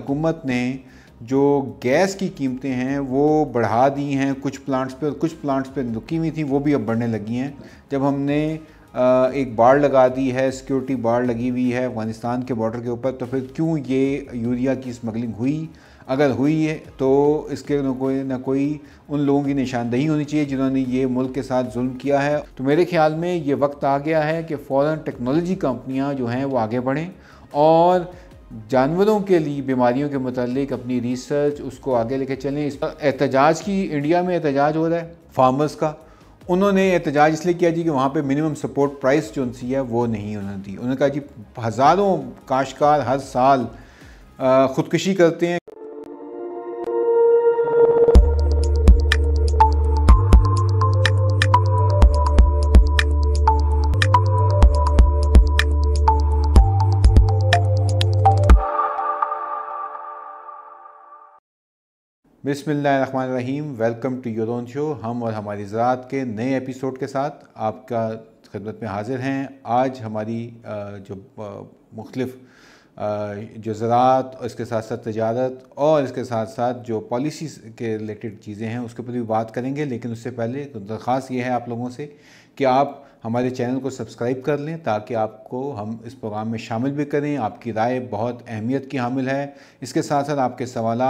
हुकूमत ने जो गैस की कीमतें हैं वो बढ़ा दी हैं कुछ प्लांट्स पे और कुछ प्लांट्स पे रुकी हुई थी वो भी अब बढ़ने लगी हैं जब हमने एक बाढ़ लगा दी है सिक्योरिटी बाढ़ लगी हुई है अफगानिस्तान के बॉर्डर के ऊपर तो फिर क्यों ये यूरिया की स्मगलिंग हुई अगर हुई है तो इसके न कोई ना कोई उन लोगों की निशानदेही होनी चाहिए जिन्होंने ये मुल्क के साथ जुल्म किया है तो मेरे ख्याल में ये वक्त आ गया है कि फ़ौरन टेक्नोलॉजी कंपनियां जो हैं वो आगे बढ़ें और जानवरों के लिए बीमारियों के मतलब अपनी रिसर्च उसको आगे लेके चलें इस एहतजाज की इंडिया में एहतजाज हो रहा है फार्मर्स का उन्होंने एहतजाज इसलिए किया जी कि वहाँ पे मिनिमम सपोर्ट प्राइस जो सी है वो नहीं उन्होंने दी उन्होंने कहा जी हज़ारों काशकार हर साल ख़ुदकशी करते हैं बिसमीम वेलकम टू योरोन शो हम और हमारी ज़रात के नए एपिसोड के साथ आपका खिदमत में हाजिर हैं आज हमारी जो मुख्तफ जो ज़रात और इसके साथ साथ तजारत और इसके साथ साथ जो पॉलिसी के रिलेटेड चीज़ें हैं उसके ऊपर भी बात करेंगे लेकिन उससे पहले तो दरख्वास्त ये है आप लोगों से कि आप हमारे चैनल को सब्सक्राइब कर लें ताकि आपको हम इस प्रोग्राम में शामिल भी करें आपकी राय बहुत अहमियत की हामिल है इसके साथ साथ आपके सवाल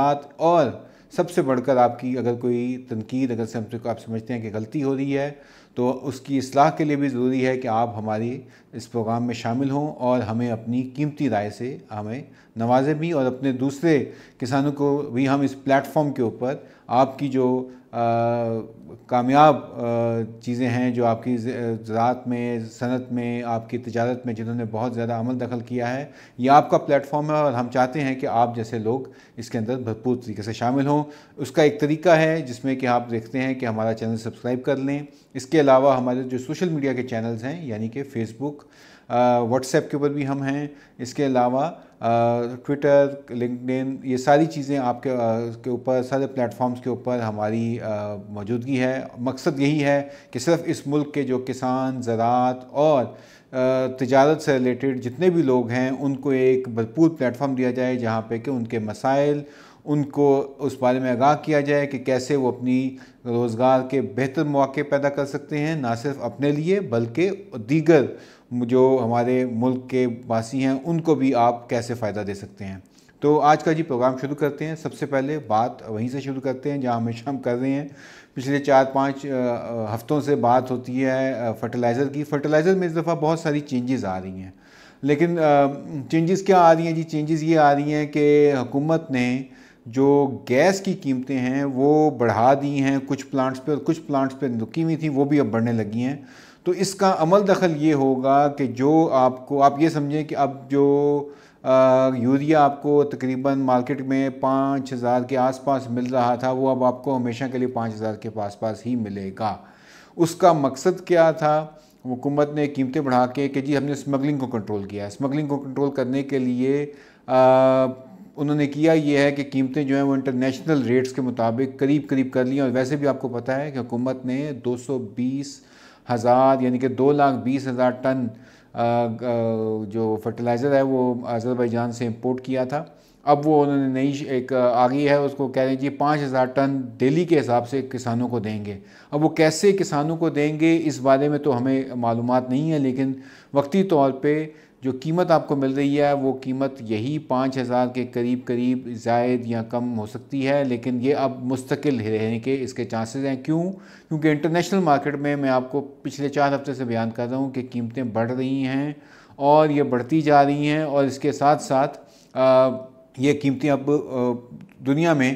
और सबसे बढ़कर आपकी अगर कोई तनकीद अगर से हमसे आप समझते हैं कि गलती हो रही है तो उसकी असलाह के लिए भी ज़रूरी है कि आप हमारी इस प्रोग्राम में शामिल हों और हमें अपनी कीमती राय से हमें नवाजें भी और अपने दूसरे किसानों को भी हम इस प्लेटफॉर्म के ऊपर आपकी जो कामयाब चीज़ें हैं जो आपकी ज़रात में सनत में आपकी तजारत में जिन्होंने बहुत ज़्यादा अमल दखल किया है ये आपका प्लेटफॉर्म है और हम चाहते हैं कि आप जैसे लोग इसके अंदर भरपूर तरीके से शामिल हों उसका एक तरीका है जिसमें कि आप देखते हैं कि हमारा चैनल सब्सक्राइब कर लें इसके अलावा हमारे जो सोशल मीडिया के चैनल्स हैं यानी कि फ़ेसबुक व्हाट्सएप के ऊपर भी हम हैं इसके अलावा ट्विटर लिंकडिन ये सारी चीज़ें आपके के ऊपर सारे प्लेटफॉर्म्स के ऊपर हमारी मौजूदगी है मकसद यही है कि सिर्फ इस मुल्क के जो किसान ज़रात और तजारत से रिलेटेड जितने भी लोग हैं उनको एक भरपूर प्लेटफॉर्म दिया जाए जहाँ पे कि उनके मसाइल उनको उस बारे में आगाह किया जाए कि कैसे वो अपनी रोज़गार के बेहतर मौके पैदा कर सकते हैं ना सिर्फ अपने लिए बल्कि दीगर जो हमारे मुल्क के वासी हैं उनको भी आप कैसे फ़ायदा दे सकते हैं तो आज का जी प्रोग्राम शुरू करते हैं सबसे पहले बात वहीं से शुरू करते हैं जहां हमेशा हम कर रहे हैं पिछले चार पाँच हफ्तों से बात होती है फर्टिलाइज़र की फर्टिलाइज़र में इस दफ़ा बहुत सारी चेंजेस आ रही हैं लेकिन चेंजेस क्या आ रही हैं जी चेंजेस ये आ रही हैं कि हुकूमत ने जो गैस की कीमतें हैं वो बढ़ा दी हैं कुछ प्लांट्स पे और कुछ प्लांट्स पे रुकी हुई थी वो भी अब बढ़ने लगी हैं तो इसका अमल दखल ये होगा कि जो आपको आप ये समझें कि अब जो आ, यूरिया आपको तकरीबन मार्केट में पाँच हज़ार के आसपास मिल रहा था वो अब आपको हमेशा के लिए पाँच हज़ार के पास पास ही मिलेगा उसका मकसद क्या था हुकूमत ने कीमतें बढ़ा के कि जी हमने स्मगलिंग को कंट्रोल किया है स्मगलिंग को कंट्रोल करने के लिए आ, उन्होंने किया ये है कि कीमतें जो हैं वो इंटरनेशनल रेट्स के मुताबिक करीब करीब कर ली और वैसे भी आपको पता है कि हुकूमत ने दो हज़ार यानी कि दो लाख बीस हज़ार टन जो फर्टिलाइज़र है वो अज़रबैजान से इम्पोर्ट किया था अब वो उन्होंने नई एक आ गई है उसको कह रहे हैं जी पाँच हज़ार टन डेली के हिसाब से किसानों को देंगे अब वो कैसे किसानों को देंगे इस बारे में तो हमें मालूम नहीं है लेकिन वक्ती तौर पर जो कीमत आपको मिल रही है वो कीमत यही पाँच हज़ार के करीब करीब जायद या कम हो सकती है लेकिन ये अब मुस्तकिल रहने के इसके चांसेस हैं क्यों क्योंकि इंटरनेशनल मार्केट में मैं आपको पिछले चार हफ्ते से बयान कर रहा हूँ कि कीमतें बढ़ रही हैं और ये बढ़ती जा रही हैं और इसके साथ साथ ये कीमतें अब दुनिया में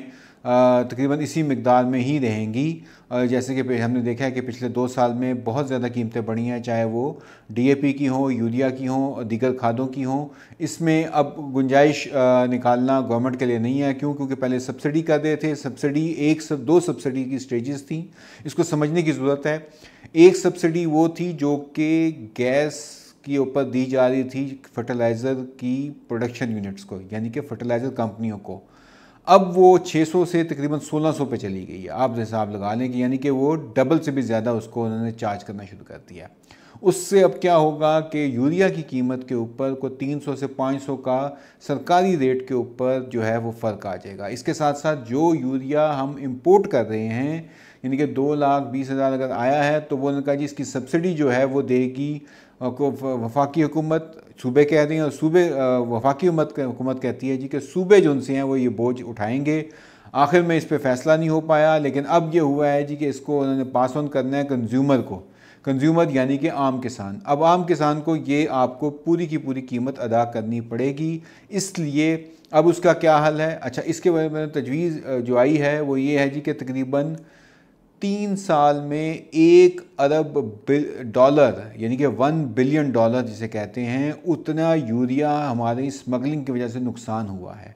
तकरीबन इसी मकदार में ही रहेंगी जैसे कि हमने देखा है कि पिछले दो साल में बहुत ज़्यादा कीमतें बढ़ी हैं चाहे वो डीएपी की हों यूरिया की हों दीगर खादों की हों इसमें अब गुंजाइश निकालना गवर्नमेंट के लिए नहीं है क्यों क्योंकि पहले सब्सिडी कर रहे थे सब्सिडी एक सब दो सब्सिडी की स्टेजेस थी इसको समझने की ज़रूरत है एक सब्सिडी वो थी जो कि गैस के ऊपर दी जा रही थी फर्टिलाइज़र की प्रोडक्शन यूनिट्स को यानी कि फर्टिलाइज़र कंपनियों को अब वो 600 से तकरीबन 1600 पे चली गई है आप हिसाब लगा लें कि यानी कि वो डबल से भी ज़्यादा उसको उन्होंने चार्ज करना शुरू कर दिया उससे अब क्या होगा कि यूरिया की कीमत के ऊपर को 300 से 500 का सरकारी रेट के ऊपर जो है वो फ़र्क आ जाएगा इसके साथ साथ जो यूरिया हम इंपोर्ट कर रहे हैं यानी कि दो लाख बीस हज़ार अगर आया है तो वो उन्होंने कहा जी इसकी सब्सिडी जो है वो देगी को वफाकी हुकूमत सूबे कह रही हैं और सूबे वफाकी हुकूमत कहती है जी कि सूबे जो उनसे हैं वो ये बोझ उठाएंगे आखिर में इस पर फैसला नहीं हो पाया लेकिन अब ये हुआ है जी कि इसको उन्होंने पास ऑन करना है कंज्यूमर को कंज्यूमर यानी कि आम किसान अब आम किसान को ये आपको पूरी की पूरी कीमत अदा करनी पड़ेगी इसलिए अब उसका क्या हल है अच्छा इसके बारे में तजवीज़ जो आई है वो ये है जी कि तकरीबन तीन साल में एक अरब डॉलर यानी कि वन बिलियन डॉलर जिसे कहते हैं उतना यूरिया हमारी स्मगलिंग की वजह से नुकसान हुआ है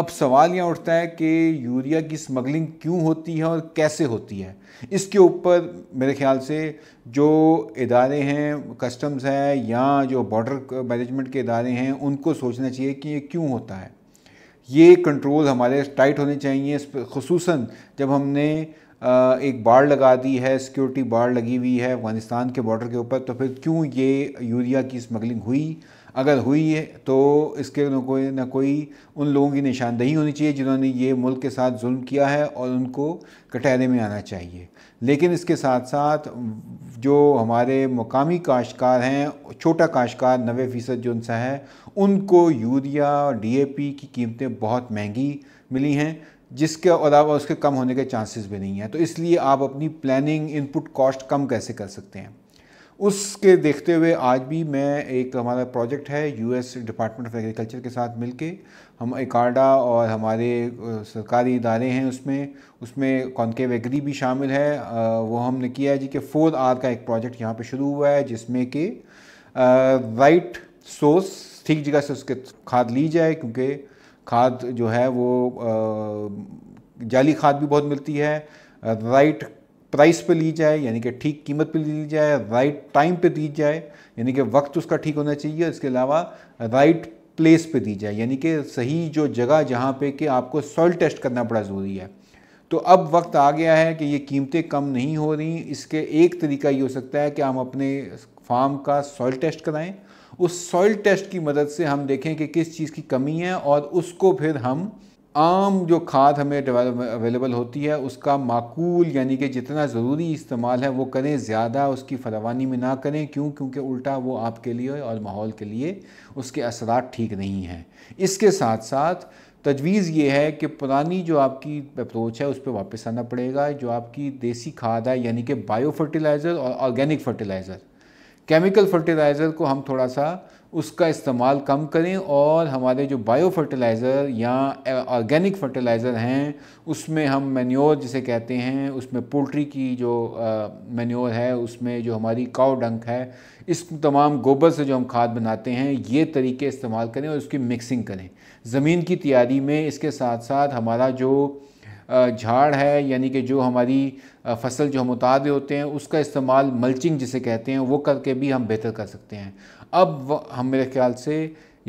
अब सवाल यह उठता है कि यूरिया की स्मगलिंग क्यों होती है और कैसे होती है इसके ऊपर मेरे ख्याल से जो इदारे हैं कस्टम्स हैं या जो बॉर्डर मैनेजमेंट के इदारे हैं उनको सोचना चाहिए कि ये क्यों होता है ये कंट्रोल हमारे टाइट होने चाहिए खसूस जब हमने एक बाढ़ लगा दी है सिक्योरिटी बाढ़ लगी हुई है अफ़गानिस्तान के बॉर्डर के ऊपर तो फिर क्यों ये यूरिया की स्मगलिंग हुई अगर हुई है तो इसके न कोई ना कोई उन लोगों की निशानदेही होनी चाहिए जिन्होंने ये मुल्क के साथ जुल्म किया है और उनको कटहरे में आना चाहिए लेकिन इसके साथ साथ जो हमारे मकामी काश्तकार हैं छोटा काश्कार नबे फ़ीसद जो उनसा है उनको यूरिया और पी की कीमतें बहुत महंगी मिली हैं जिसके अलावा उसके कम होने के चांसेस भी नहीं हैं तो इसलिए आप अपनी प्लानिंग इनपुट कॉस्ट कम कैसे कर सकते हैं उसके देखते हुए आज भी मैं एक हमारा प्रोजेक्ट है यूएस डिपार्टमेंट ऑफ एग्रीकल्चर के साथ मिलके हम एकाडा और हमारे सरकारी इदारे हैं उसमें उसमें कॉन्केव एग्री भी शामिल है वो हमने किया है जी कि फोर आर का एक प्रोजेक्ट यहाँ पे शुरू हुआ है जिसमें कि राइट सोर्स ठीक जगह से उसके खाद ली जाए क्योंकि खाद जो है वो जाली खाद भी बहुत मिलती है राइट प्राइस पे ली जाए यानी कि ठीक कीमत पे ली जाए राइट टाइम पे दी जाए यानी कि वक्त उसका ठीक होना चाहिए इसके अलावा राइट प्लेस पे दी जाए यानी कि सही जो जगह जहाँ पे कि आपको सॉइल टेस्ट करना बड़ा ज़रूरी है तो अब वक्त आ गया है कि ये कीमतें कम नहीं हो रही इसके एक तरीका ये हो सकता है कि हम अपने फार्म का सॉइल टेस्ट कराएं उस सॉइल टेस्ट की मदद से हम देखें कि किस चीज़ की कमी है और उसको फिर हम आम जो खाद हमें अवेलेबल होती है उसका माकूल यानी कि जितना ज़रूरी इस्तेमाल है वो करें ज़्यादा उसकी फरावानी में ना करें क्यों क्योंकि उल्टा वो आपके लिए और माहौल के लिए उसके असरा ठीक नहीं हैं इसके साथ साथ तजवीज़ ये है कि पुरानी जो आपकी अप्रोच है उस पर वापस आना पड़ेगा जो आपकी देसी खाद है यानी कि बायो फर्टिलाइज़र और ऑर्गेनिक फर्टिलाइज़र केमिकल फर्टिलाइज़र को हम थोड़ा सा उसका इस्तेमाल कम करें और हमारे जो बायो फर्टिलाइज़र या ऑर्गेनिक फर्टिलाइज़र हैं उसमें हम मेन्योर जिसे कहते हैं उसमें पोल्ट्री की जो मेन्योर है उसमें जो हमारी काव डंक है इस तमाम गोबर से जो हम खाद बनाते हैं ये तरीके इस्तेमाल करें और उसकी मिक्सिंग करें ज़मीन की तैयारी में इसके साथ साथ हमारा जो झाड़ है यानी कि जो हमारी फसल जो हम उतार होते हैं उसका इस्तेमाल मल्चिंग जिसे कहते हैं वो करके भी हम बेहतर कर सकते हैं अब हम मेरे ख्याल से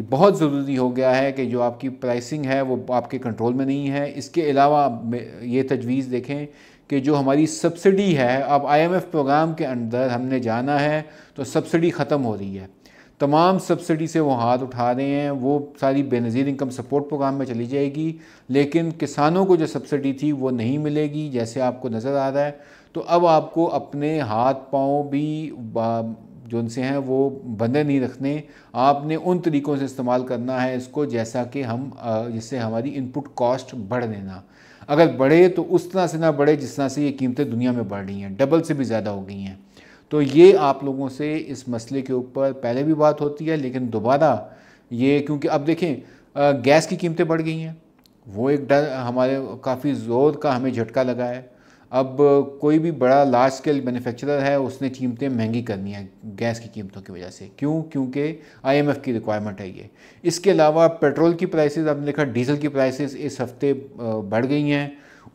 बहुत ज़रूरी हो गया है कि जो आपकी प्राइसिंग है वो आपके कंट्रोल में नहीं है इसके अलावा ये तजवीज़ देखें कि जो हमारी सब्सिडी है अब आईएमएफ प्रोग्राम के अंदर हमने जाना है तो सब्सिडी ख़त्म हो रही है तमाम सब्सिडी से वो हाथ उठा रहे हैं वो सारी बेनज़ीर इनकम सपोर्ट प्रोग्राम में चली जाएगी लेकिन किसानों को जो सब्सिडी थी वो नहीं मिलेगी जैसे आपको नज़र आ रहा है तो अब आपको अपने हाथ पाँव भी जो उनसे हैं वो बंधे नहीं रखने आपने उन तरीक़ों से इस्तेमाल करना है इसको जैसा कि हम जिससे हमारी इनपुट कॉस्ट बढ़ देना अगर बढ़े तो उस तरह से ना बढ़े जिस तरह से ये कीमतें दुनिया में बढ़ रही हैं डबल से भी ज़्यादा हो गई हैं तो ये आप लोगों से इस मसले के ऊपर पहले भी बात होती है लेकिन दोबारा ये क्योंकि अब देखें गैस की कीमतें बढ़ गई हैं वो एक डर हमारे काफ़ी ज़ोर का हमें झटका लगा है अब कोई भी बड़ा लार्ज स्केल मैन्युफैक्चरर है उसने कीमतें महंगी करनी है गैस की कीमतों की वजह से क्यों क्योंकि आईएमएफ की रिक्वायरमेंट है ये इसके अलावा पेट्रोल की प्राइसेस आपने देखा डीजल की प्राइसेस इस हफ्ते बढ़ गई हैं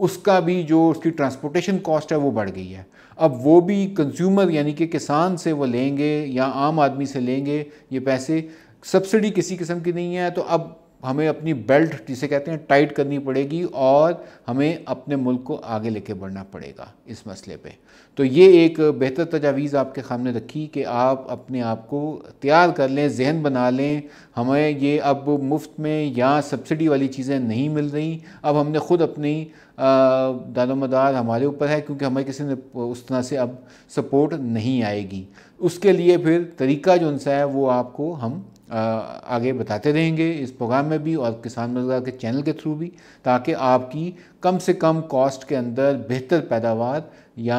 उसका भी जो उसकी ट्रांसपोर्टेशन कॉस्ट है वो बढ़ गई है अब वो भी कंज्यूमर यानी कि किसान से वो लेंगे या आम आदमी से लेंगे ये पैसे सब्सिडी किसी किस्म की नहीं है तो अब हमें अपनी बेल्ट जिसे कहते हैं टाइट करनी पड़ेगी और हमें अपने मुल्क को आगे लेके बढ़ना पड़ेगा इस मसले पे तो ये एक बेहतर तजावीज़ आपके सामने रखी कि आप अपने आप को तैयार कर लें जहन बना लें हमें ये अब मुफ्त में या सब्सिडी वाली चीज़ें नहीं मिल रही अब हमने ख़ुद अपनी दारोमदार हमारे ऊपर है क्योंकि हमें किसी ने उस तरह से अब सपोर्ट नहीं आएगी उसके लिए फिर तरीका जो है वो आपको हम आगे बताते रहेंगे इस प्रोग्राम में भी और किसान रोजगार के चैनल के थ्रू भी ताकि आपकी कम से कम कॉस्ट के अंदर बेहतर पैदावार या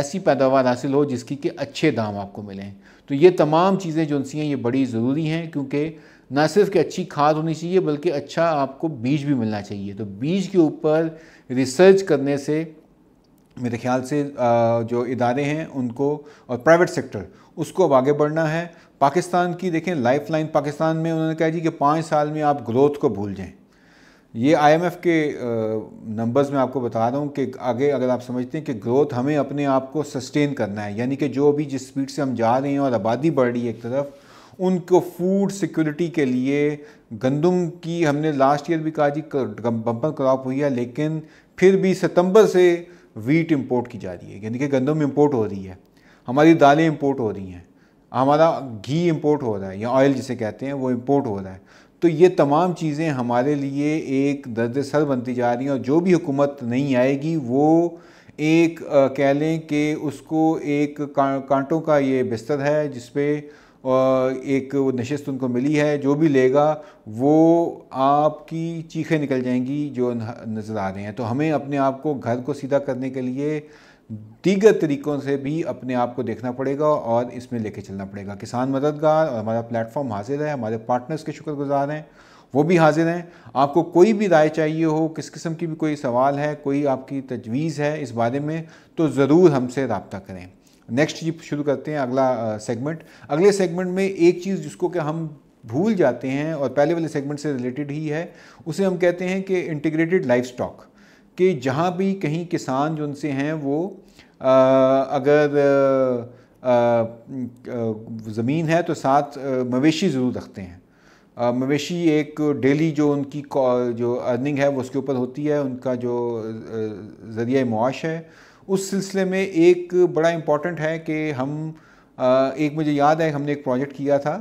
ऐसी पैदावार हासिल हो जिसकी कि अच्छे दाम आपको मिलें तो ये तमाम चीज़ें जो सी हैं ये बड़ी ज़रूरी हैं क्योंकि ना सिर्फ कि अच्छी खाद होनी चाहिए बल्कि अच्छा आपको बीज भी मिलना चाहिए तो बीज के ऊपर रिसर्च करने से मेरे ख्याल से जो इदारे हैं उनको और प्राइवेट सेक्टर उसको अब आगे बढ़ना है पाकिस्तान की देखें लाइफलाइन पाकिस्तान में उन्होंने कहा जी कि पाँच साल में आप ग्रोथ को भूल जाएं ये आईएमएफ के नंबर्स में आपको बता रहा हूँ कि आगे अगर आप समझते हैं कि ग्रोथ हमें अपने आप को सस्टेन करना है यानी कि जो भी जिस स्पीड से हम जा रहे हैं और आबादी बढ़ रही है एक तरफ उनको फूड सिक्योरिटी के लिए गंदम की हमने लास्ट ईयर भी कहा जी बम्पर क्रॉप हुई है लेकिन फिर भी सितंबर से वीट इंपोर्ट की जा रही है यानी कि गंदम इंपोर्ट हो रही है हमारी दालें इंपोर्ट हो रही हैं हमारा घी इम्पोर्ट हो रहा है या ऑयल जिसे कहते हैं वो इम्पोर्ट हो रहा है तो ये तमाम चीज़ें हमारे लिए एक दर्द सर बनती जा रही हैं और जो भी हुकूमत नहीं आएगी वो एक कह लें कि उसको एक कांटों का ये बिस्तर है जिसपे एक नशस्त उनको मिली है जो भी लेगा वो आपकी चीखें निकल जाएंगी जो नज़र आ रहे हैं तो हमें अपने आप को घर को सीधा करने के लिए दीगर तरीक़ों से भी अपने आप को देखना पड़ेगा और इसमें लेके चलना पड़ेगा किसान मददगार और हमारा प्लेटफॉर्म हाजिर है हमारे पार्टनर्स के शुक्रगुजार हैं वो भी हाजिर हैं आपको कोई भी राय चाहिए हो किस किस्म की भी कोई सवाल है कोई आपकी तजवीज़ है इस बारे में तो ज़रूर हमसे रबता करें नेक्स्ट जी शुरू करते हैं अगला सेगमेंट अगले सेगमेंट में एक चीज़ जिसको कि हम भूल जाते हैं और पहले वाले सेगमेंट से रिलेटेड ही है उसे हम कहते हैं कि इंटीग्रेटेड लाइफ स्टॉक कि जहाँ भी कहीं किसान जो उनसे हैं वो आ, अगर ज़मीन है तो साथ मवेशी ज़रूर रखते हैं मवेशी एक डेली जो उनकी जो अर्निंग है वो उसके ऊपर होती है उनका जो ज़रिया मुआश है उस सिलसिले में एक बड़ा इम्पॉर्टेंट है कि हम एक मुझे याद है हमने एक प्रोजेक्ट किया था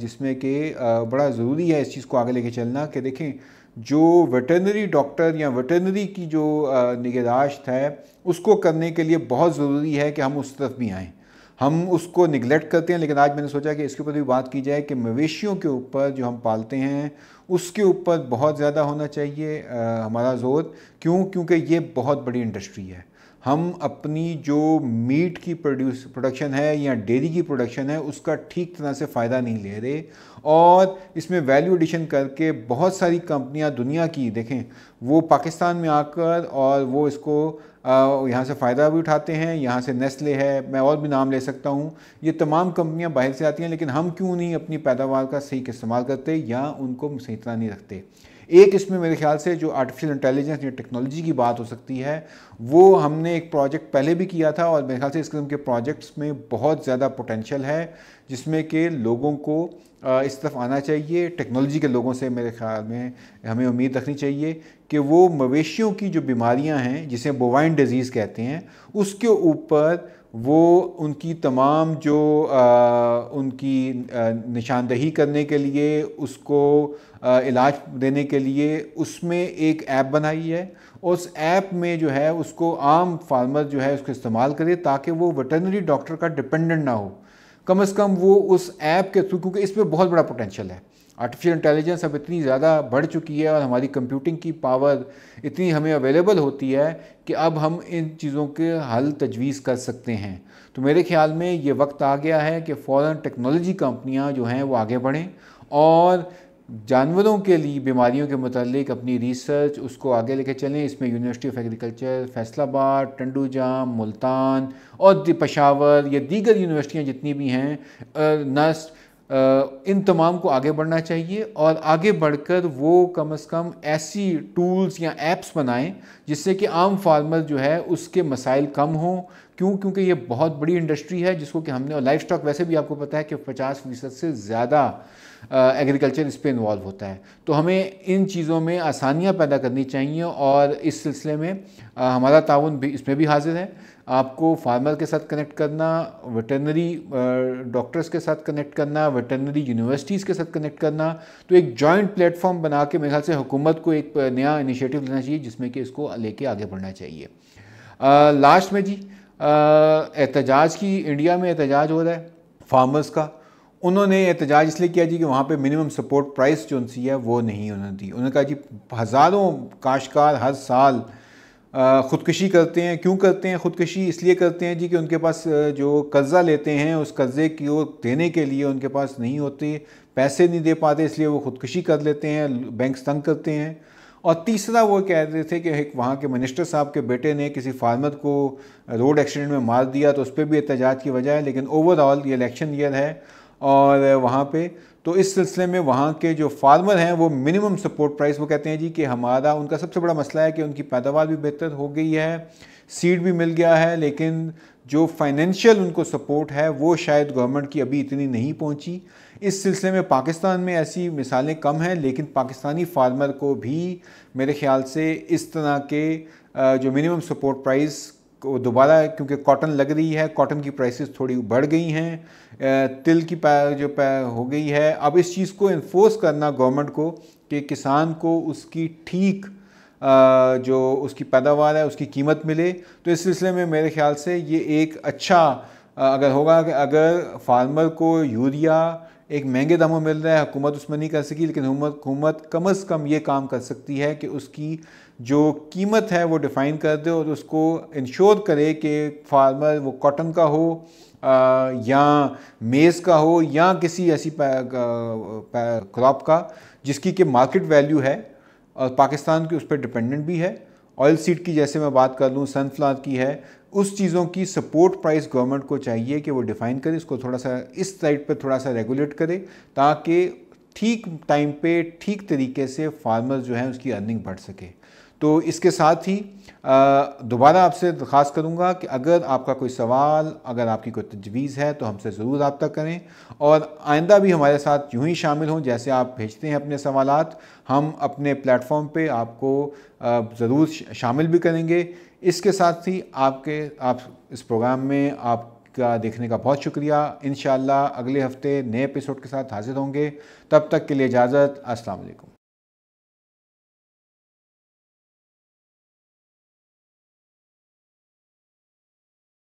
जिसमें कि बड़ा ज़रूरी है इस चीज़ को आगे लेके चलना कि देखें जो वेटनरी डॉक्टर या वेटनरी की जो निगहदाश्त है उसको करने के लिए बहुत ज़रूरी है कि हम उस तरफ भी आएँ हम उसको निगलेक्ट करते हैं लेकिन आज मैंने सोचा कि इसके ऊपर भी बात की जाए कि मवेशियों के ऊपर जो हम पालते हैं उसके ऊपर बहुत ज़्यादा होना चाहिए आ, हमारा ज़ोर क्यों क्योंकि ये बहुत बड़ी इंडस्ट्री है हम अपनी जो मीट की प्रोड्यूस प्रोडक्शन है या डेयरी की प्रोडक्शन है उसका ठीक तरह से फ़ायदा नहीं ले रहे और इसमें वैल्यू एडिशन करके बहुत सारी कंपनियां दुनिया की देखें वो पाकिस्तान में आकर और वो इसको यहाँ से फ़ायदा भी उठाते हैं यहाँ से नेस्ले है मैं और भी नाम ले सकता हूँ ये तमाम कंपनियाँ बाहर से आती हैं लेकिन हम क्यों नहीं अपनी पैदावार का सही इस्तेमाल करते या उनको सही तरह नहीं रखते एक इसमें मेरे ख्याल से जो आर्टिफिशियल इंटेलिजेंस या टेक्नोलॉजी की बात हो सकती है वो हमने एक प्रोजेक्ट पहले भी किया था और मेरे ख्याल से इस किस्म के प्रोजेक्ट्स में बहुत ज़्यादा पोटेंशल है जिसमें कि लोगों को इस तरफ आना चाहिए टेक्नोलॉजी के लोगों से मेरे ख्याल में हमें उम्मीद रखनी चाहिए कि वो मवेशियों की जो बीमारियां हैं जिसे बोवाइन डिजीज़ कहते हैं उसके ऊपर वो उनकी तमाम जो आ, उनकी निशानदही करने के लिए उसको आ, इलाज देने के लिए उसमें एक ऐप बनाई है उस ऐप में जो है उसको आम फार्मर जो है उसको इस्तेमाल करे ताकि वो वेटरनरी डॉक्टर का डिपेंडेंट ना हो कम से कम वो उस ऐप के थ्रू क्योंकि इसमें बहुत बड़ा पोटेंशियल है आर्टिफिशियल इंटेलिजेंस अब इतनी ज़्यादा बढ़ चुकी है और हमारी कंप्यूटिंग की पावर इतनी हमें अवेलेबल होती है कि अब हम इन चीज़ों के हल तजवीज़ कर सकते हैं तो मेरे ख्याल में ये वक्त आ गया है कि फ़ौर टेक्नोलॉजी कंपनियाँ जो हैं वो आगे बढ़ें और जानवरों के लिए बीमारियों के मतलब अपनी रिसर्च उसको आगे लेके चलें इसमें university of agriculture Faisalabad Tando Multan और पशावर या दीगर यूनिवर्सिटियाँ जितनी भी हैं नस्ट इन तमाम को आगे बढ़ना चाहिए और आगे बढ़कर वो कम अज़ कम ऐसी टूल्स या एप्स बनाएं जिससे कि आम फार्मर जो है उसके मसाइल कम हों क्यों क्योंकि ये बहुत बड़ी इंडस्ट्री है जिसको कि हमने और लाइफ स्टॉक वैसे भी आपको पता है कि पचास फ़ीसद से ज़्यादा एग्रीकल्चर इस पर इन्वॉल्व होता है तो हमें इन चीज़ों में आसानियाँ पैदा करनी चाहिए और इस सिलसिले में आ, हमारा ताउन भी इसमें भी हाजिर है आपको फार्मर के साथ कनेक्ट करना वेटरनरी डॉक्टर्स के साथ कनेक्ट करना वेटरनरी यूनिवर्सिटीज़ के साथ कनेक्ट करना तो एक जॉइंट प्लेटफॉर्म बना के मेरे ख्याल से हुकूमत को एक नया इनिशिएटिव लेना चाहिए जिसमें कि इसको लेके आगे बढ़ना चाहिए लास्ट में जी एहतजाज की इंडिया में एहतजाज हो रहा है फार्मर्स का उन्होंने एहतजाज इसलिए किया जी कि वहाँ पर मिनिमम सपोर्ट प्राइस जो सी है वो नहीं उन्होंने दी उन्होंने कहा जी हज़ारों काशकार हर साल ख़ुदकशी करते हैं क्यों करते हैं ख़ुदकशी इसलिए करते हैं जी कि उनके पास जो कर्ज़ा लेते हैं उस कर्ज़े की वो देने के लिए उनके पास नहीं होते पैसे नहीं दे पाते इसलिए वो ख़ुदकशी कर लेते हैं बैंक तंग करते हैं और तीसरा वो कह रहे थे कि एक वहाँ के मिनिस्टर साहब के बेटे ने किसी फार्मर को रोड एक्सीडेंट में मार दिया तो उस पर भी एहतजाज की वजह है लेकिन ओवरऑल ये इलेक्शन ईयर है और वहाँ पे तो इस सिलसिले में वहाँ के जो फार्मर हैं वो मिनिमम सपोर्ट प्राइस वो कहते हैं जी कि हमारा उनका सबसे बड़ा मसला है कि उनकी पैदावार भी बेहतर हो गई है सीड भी मिल गया है लेकिन जो फाइनेंशियल उनको सपोर्ट है वो शायद गवर्नमेंट की अभी इतनी नहीं पहुंची इस सिलसिले में पाकिस्तान में ऐसी मिसालें कम हैं लेकिन पाकिस्तानी फार्मर को भी मेरे ख्याल से इस तरह के जो मिनिमम सपोर्ट प्राइस दोबारा क्योंकि कॉटन लग रही है कॉटन की प्राइसेस थोड़ी बढ़ गई हैं तिल की जो हो गई है अब इस चीज़ को इन्फोर्स करना गवर्नमेंट को कि किसान को उसकी ठीक जो उसकी पैदावार है उसकी कीमत मिले तो इस सिलसिले में मेरे ख्याल से ये एक अच्छा अगर होगा कि अगर फार्मर को यूरिया एक महंगे दामों में मिल रहा है हुकूमत उसमें नहीं कर सकी लेकिन हुकूमत कम अज़ कम ये काम कर सकती है कि उसकी जो कीमत है वो डिफ़ाइन कर दे और उसको इंश्योर करे कि फार्मर वो कॉटन का हो आ, या मेज़ का हो या किसी ऐसी क्रॉप का जिसकी कि मार्केट वैल्यू है और पाकिस्तान की उस पर डिपेंडेंट भी है ऑयल सीड की जैसे मैं बात कर लूँ सनफ्लावर की है उस चीज़ों की सपोर्ट प्राइस गवर्नमेंट को चाहिए कि वो डिफ़ाइन करे इसको थोड़ा सा इस साइड पर थोड़ा सा रेगुलेट करे ताकि ठीक टाइम पे ठीक तरीके से फार्मर जो हैं उसकी अर्निंग बढ़ सके तो इसके साथ ही दोबारा आपसे दरख्वास्त करूँगा कि अगर आपका कोई सवाल अगर आपकी कोई तजवीज़ है तो हमसे ज़रूर रबता करें और आइंदा भी हमारे साथ यूँ ही शामिल हों जैसे आप भेजते हैं अपने सवालात हम अपने प्लेटफॉर्म पर आपको ज़रूर शामिल भी करेंगे इसके साथ ही आपके आप इस प्रोग्राम में आपका देखने का बहुत शुक्रिया इन अगले हफ्ते नए एपिसोड के साथ हाजिर होंगे तब तक के लिए इजाज़त असल